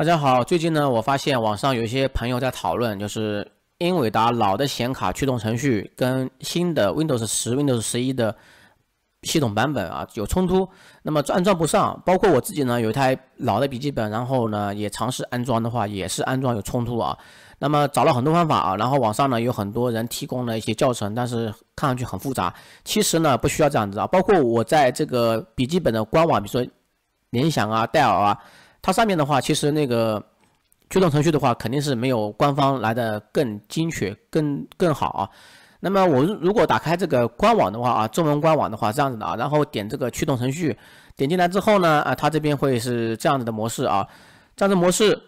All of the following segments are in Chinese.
大家好，最近呢，我发现网上有一些朋友在讨论，就是英伟达老的显卡驱动程序跟新的 Windows 十、Windows 十一的系统版本啊有冲突，那么安装不上。包括我自己呢，有一台老的笔记本，然后呢也尝试安装的话，也是安装有冲突啊。那么找了很多方法啊，然后网上呢有很多人提供了一些教程，但是看上去很复杂。其实呢不需要这样子啊。包括我在这个笔记本的官网，比如说联想啊、戴尔啊。它上面的话，其实那个驱动程序的话，肯定是没有官方来的更精确、更更好。那么我如果打开这个官网的话啊，中文官网的话这样子的啊，然后点这个驱动程序，点进来之后呢，啊，它这边会是这样子的模式啊，这样子模式，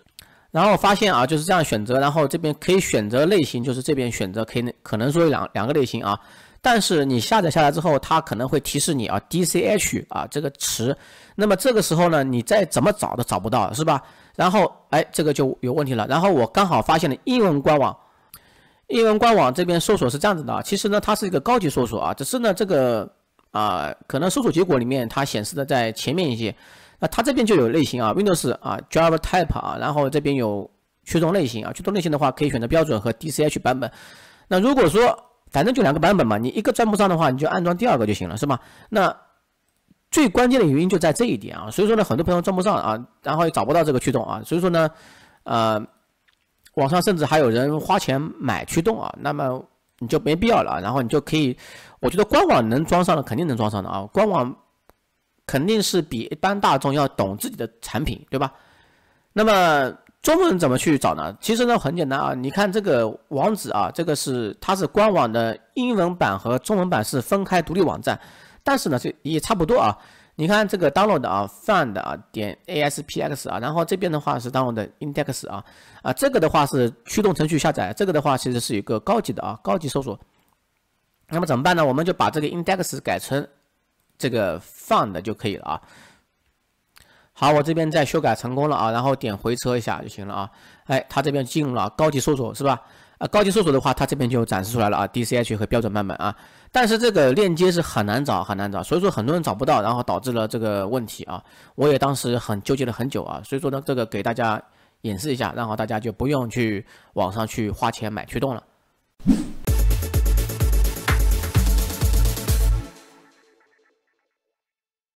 然后发现啊就是这样选择，然后这边可以选择类型，就是这边选择可以可能说两两个类型啊。但是你下载下来之后，它可能会提示你啊，DCH 啊这个词，那么这个时候呢，你再怎么找都找不到，是吧？然后，哎，这个就有问题了。然后我刚好发现了英文官网，英文官网这边搜索是这样子的啊。其实呢，它是一个高级搜索啊，只是呢，这个啊，可能搜索结果里面它显示的在前面一些。那它这边就有类型啊，Windows 啊，Driver Type 啊，然后这边有驱动类型啊，驱动类型的话可以选择标准和 DCH 版本。那如果说，反正就两个版本嘛，你一个装不上的话，你就安装第二个就行了，是吧？那最关键的原因就在这一点啊，所以说呢，很多朋友装不上啊，然后也找不到这个驱动啊，所以说呢，呃，网上甚至还有人花钱买驱动啊，那么你就没必要了，然后你就可以，我觉得官网能装上的肯定能装上的啊，官网肯定是比一般大众要懂自己的产品，对吧？那么。中文怎么去找呢？其实呢很简单啊，你看这个网址啊，这个是它是官网的英文版和中文版是分开独立网站，但是呢这也差不多啊。你看这个 download 啊，find 啊，点 aspx 啊，然后这边的话是 download index 啊，啊这个的话是驱动程序下载，这个的话其实是一个高级的啊，高级搜索。那么怎么办呢？我们就把这个 index 改成这个 find 就可以了啊。好，我这边在修改成功了啊，然后点回车一下就行了啊。哎，他这边进入了高级搜索是吧？啊，高级搜索的话，他这边就展示出来了啊，D C h 和标准版本啊。但是这个链接是很难找，很难找，所以说很多人找不到，然后导致了这个问题啊。我也当时很纠结了很久啊，所以说呢，这个给大家演示一下，然后大家就不用去网上去花钱买驱动了。